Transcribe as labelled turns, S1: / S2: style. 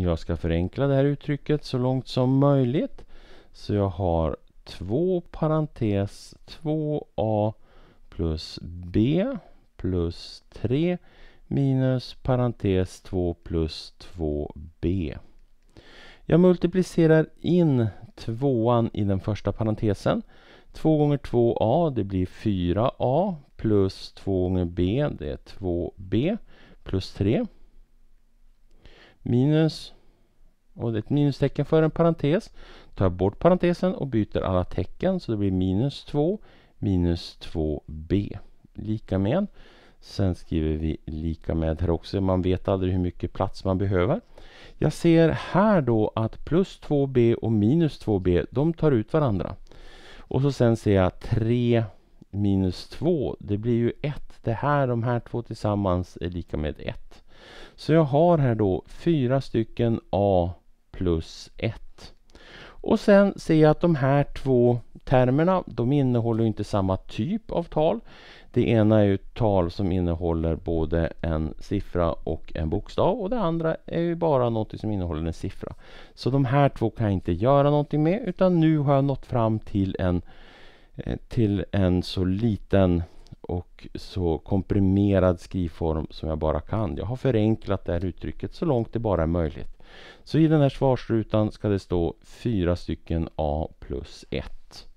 S1: Jag ska förenkla det här uttrycket så långt som möjligt. Så jag har 2 parentes 2a plus b plus 3 minus parentes 2 plus 2b. Jag multiplicerar in tvåan i den första parentesen. 2 gånger 2a det blir 4a plus 2 gånger b det är 2b plus 3 minus och det är ett minustecken för en parentes. Tar jag bort parentesen och byter alla tecken så det blir minus 2 minus 2b lika med. Sen skriver vi lika med här också. Man vet aldrig hur mycket plats man behöver. Jag ser här då att plus 2b och minus 2b de tar ut varandra. Och så sen ser jag 3 minus 2. Det blir ju 1. Det här, de här två tillsammans är lika med 1. Så jag har här då fyra stycken A plus 1. Och sen ser jag att de här två termerna, de innehåller inte samma typ av tal. Det ena är ju tal som innehåller både en siffra och en bokstav och det andra är ju bara något som innehåller en siffra. Så de här två kan jag inte göra någonting med utan nu har jag nått fram till en, eh, till en så liten och så komprimerad skrivform som jag bara kan. Jag har förenklat det här uttrycket så långt det bara är möjligt. Så i den här svarsrutan ska det stå fyra stycken A plus 1.